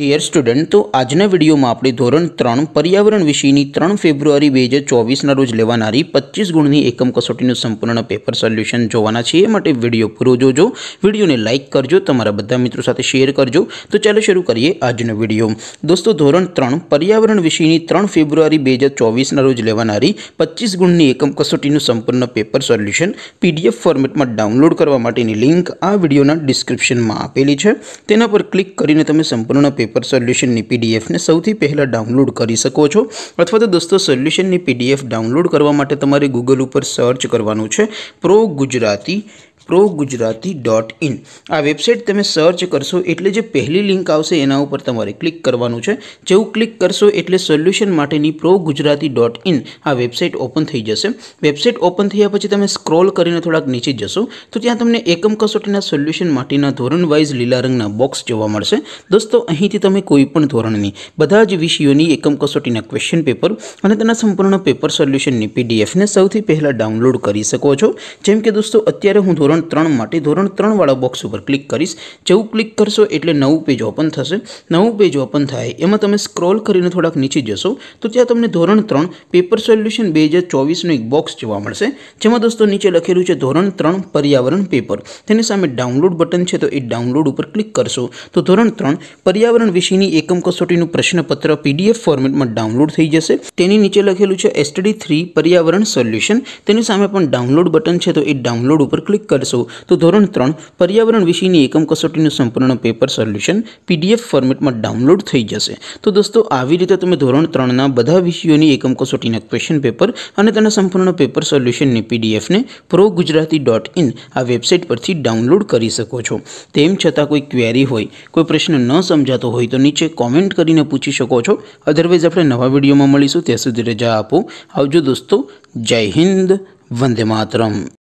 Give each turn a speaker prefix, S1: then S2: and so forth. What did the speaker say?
S1: dear student તો આજના વિડીયોમાં આપણે ધોરણ ત્રણ પર્યાવરણ વિષયની ત્રણ ફેબ્રુઆરી બે હજાર ચોવીસના રોજ લેવાનારી પચીસ ગુણની એકમ કસોટીનું સંપૂર્ણ પેપર સોલ્યુશન જોવાના છે એ માટે વિડીયો પૂરો જોજો વિડીયોને લાઇક કરજો તમારા બધા મિત્રો સાથે શેર કરજો તો ચાલો શરૂ કરીએ આજનો વિડીયો દોસ્તો ધોરણ ત્રણ પર્યાવરણ વિષયની ત્રણ ફેબ્રુઆરી બે હજાર ચોવીસના રોજ લેવાનારી પચીસ ગુણની એકમ કસોટીનું સંપૂર્ણ પેપર સોલ્યુશન પીડીએફ ફોર્મેટમાં ડાઉનલોડ કરવા માટેની લિંક આ વિડીયોના ડિસ્ક્રિપ્શનમાં આપેલી છે તેના પર ક્લિક કરીને તમે સંપૂર્ણ પેપર પેપર સોલ્યુશનની પીડીએફને સૌથી પહેલાં ડાઉનલોડ કરી શકો છો અથવા તો દોસ્તો સોલ્યુશનની પીડીએફ ડાઉનલોડ કરવા માટે તમારે ગૂગલ ઉપર સર્ચ કરવાનું છે pro Gujarati pro Gujarati dot in આ વેબસાઇટ તમે સર્ચ કરશો એટલે જે પહેલી લિંક આવશે એના ઉપર તમારે ક્લિક કરવાનું છે જેવું ક્લિક કરશો એટલે સોલ્યુશન માટેની પ્રો ગુજરાતી ડોટ ઇન આ વેબસાઇટ ઓપન થઈ જશે વેબસાઇટ ઓપન થયા પછી તમે સ્ક્રોલ કરીને થોડાક નીચે જશો તો ત્યાં તમને એકમ કસોટીના સોલ્યુશન માટેના ધોરણ વાઇઝ લીલા રંગના બોક્સ જોવા મળશે દોસ્તો અહીંથી તમે કોઈપણ ધોરણની બધા જ વિષયોની એકમ કસોટીના ક્વેશ્ચન પેપર અને તેના સંપૂર્ણ પેપર સોલ્યુશનની પીડીએફને સૌથી પહેલાં ડાઉનલોડ કરી શકો છો જેમ કે દોસ્તો અત્યારે હું ધોરણ ધોરણ 3 મટી ધોરણ 3 વાળો બોક્સ ઉપર ક્લિક કરશો જેવ ક્લિક કરશો એટલે નવું પેજ ઓપન થશે નવું પેજ ઓપન થાય એમાં તમે સ્ક્રોલ કરીને થોડક નીચે જશો તો ત્યાં તમને ધોરણ 3 પેપર સોલ્યુશન 2024 નો એક બોક્સ જોવા મળશે જેમાં દોસ્તો નીચે લખેલું છે ધોરણ 3 પર્યાવરણ પેપર તેની સામે ડાઉનલોડ બટન છે તો એ ડાઉનલોડ ઉપર ક્લિક કરશો તો ધોરણ 3 પર્યાવરણ વિષયની એકમ કસોટીનું પ્રશ્નપત્ર પીડીએફ ફોર્મેટમાં ડાઉનલોડ થઈ જશે તેની નીચે લખેલું છે STD 3 પર્યાવરણ સોલ્યુશન તેની સામે પણ ડાઉનલોડ બટન છે તો એ ડાઉનલોડ ઉપર ક્લિક તો ધોરણ 3 પર્યાવરણ વિષયની એકમ કસોટીનું સંપૂર્ણ પેપર સોલ્યુશન પીડીએફ ફોર્મેટમાં ડાઉનલોડ થઈ જશે તો દોસ્તો આવી રીતે તમે ધોરણ 3 ના બધા વિષયોની એકમ કસોટીના ક્વેશ્ચન પેપર અને તેના સંપૂર્ણ પેપર સોલ્યુશન ને પીડીએફ ને પ્રોગુજરાતી.in આ વેબસાઈટ પરથી ડાઉનલોડ કરી શકો છો તેમ છતાં કોઈ ક્વેરી હોય કોઈ પ્રશ્ન ન સમજાતો હોય તો નીચે કમેન્ટ કરીને પૂછી શકો છો અધરવાઇઝ આપણે નવા વિડિયોમાં મળીશું ત્યાં સુધી રેજા આપો આવજો દોસ્તો જય હિન્દ વંદે માતરમ